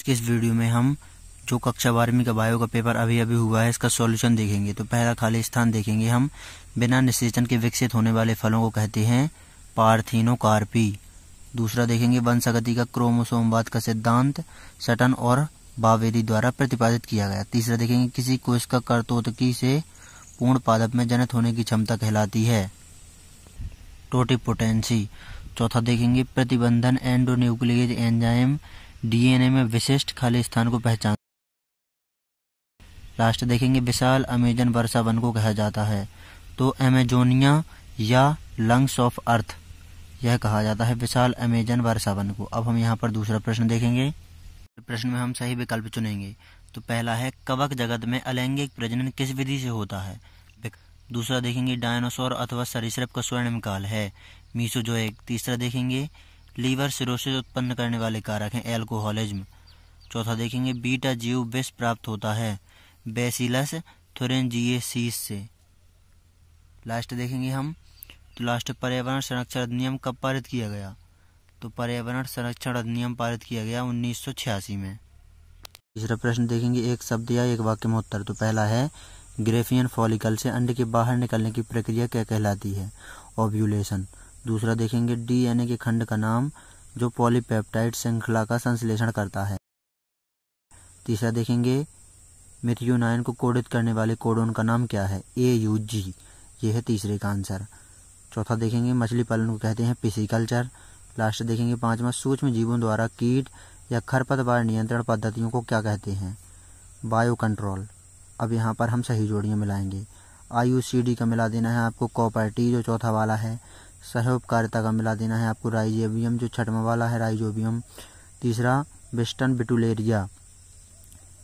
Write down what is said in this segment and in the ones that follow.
आज के इस वीडियो में हम जो कक्षा बारहवीं का बायो का पेपर अभी अभी हुआ है इसका सॉल्यूशन देखेंगे तो पहला खाली स्थान देखेंगे हम बिना निषेचन के विकसित होने वाले फलों को कहते हैं पार्थिनोकार्पी दूसरा देखेंगे वंशागति का क्रोमोसोमवाद का सिद्धांत सटन और बावेदी द्वारा प्रतिपादित किया गया तीसरा देखेंगे किसी कोश का करतोतकी से पूर्ण पादप में जनित होने की क्षमता कहलाती है टोटिपोटेंसी चौथा देखेंगे प्रतिबंधन एंडोन्यूक्लियज एंजाइम डीएनए में विशिष्ट खाली स्थान को पहचान लास्ट देखेंगे विशाल अमेजन वर्षा वन को कहा जाता है तो अमेजोनिया या लंग्स ऑफ अर्थ यह कहा जाता है विशाल अमेजन वर्षा वन को अब हम यहाँ पर दूसरा प्रश्न देखेंगे प्रश्न में हम सही विकल्प चुनेंगे तो पहला है कवक जगत में अलैंगिक प्रजनन किस विधि से होता है दूसरा देखेंगे डायनासोर अथवा सरिसप का स्वर्णिम काल है एक तीसरा देखेंगे लीवर सिरोसिस उत्पन्न करने वाले कारक हैं एल्कोहलिज्म चौथा देखेंगे बीटा जीव विष प्राप्त होता है बेसिलस थुरेंजिएसिस से लास्ट देखेंगे हम तो लास्ट पर्यावरण संरक्षण अधिनियम कब पारित किया गया तो पर्यावरण संरक्षण अधिनियम पारित किया गया उन्नीस में तीसरा प्रश्न देखेंगे एक शब्द या एक वाक्य में उत्तर तो पहला है ग्रेफियन फॉलिकल से अंड के बाहर निकलने की प्रक्रिया क्या कहलाती है ओव्यूलेशन दूसरा देखेंगे डीएनए के खंड का नाम जो पॉलीपेप्टाइड श्रृंखला का संश्लेषण करता है तीसरा देखेंगे मिथ्यूनाइन को कोडित करने वाले कोडोन का नाम क्या है ए यू जी ये है तीसरे का आंसर चौथा देखेंगे मछली पालन को कहते हैं पिसिकल्चर लास्ट देखेंगे पांचवा सूक्ष्म जीवों द्वारा कीट या खरपतवार नियंत्रण पद्धतियों को क्या कहते हैं बायो कंट्रोल अब यहाँ पर हम सही जोड़ियाँ मिलाएंगे आई का मिला देना है आपको कॉपर्टी जो चौथा वाला है सहोपकारिता का मिला देना है आपको राइजोबियम जो छठवा वाला है राइजोबियम तीसरा वेस्टर्न बिटुलेरिया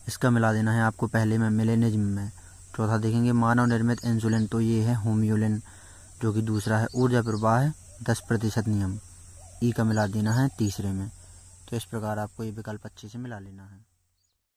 इसका मिला देना है आपको पहले में मिलेनिज्म में चौथा देखेंगे मानव निर्मित इंसुलिन तो ये है होम्योलिन जो कि दूसरा है ऊर्जा प्रवाह दस प्रतिशत नियम ई का मिला देना है तीसरे में तो इस प्रकार आपको ये विकल्प अच्छे से मिला लेना है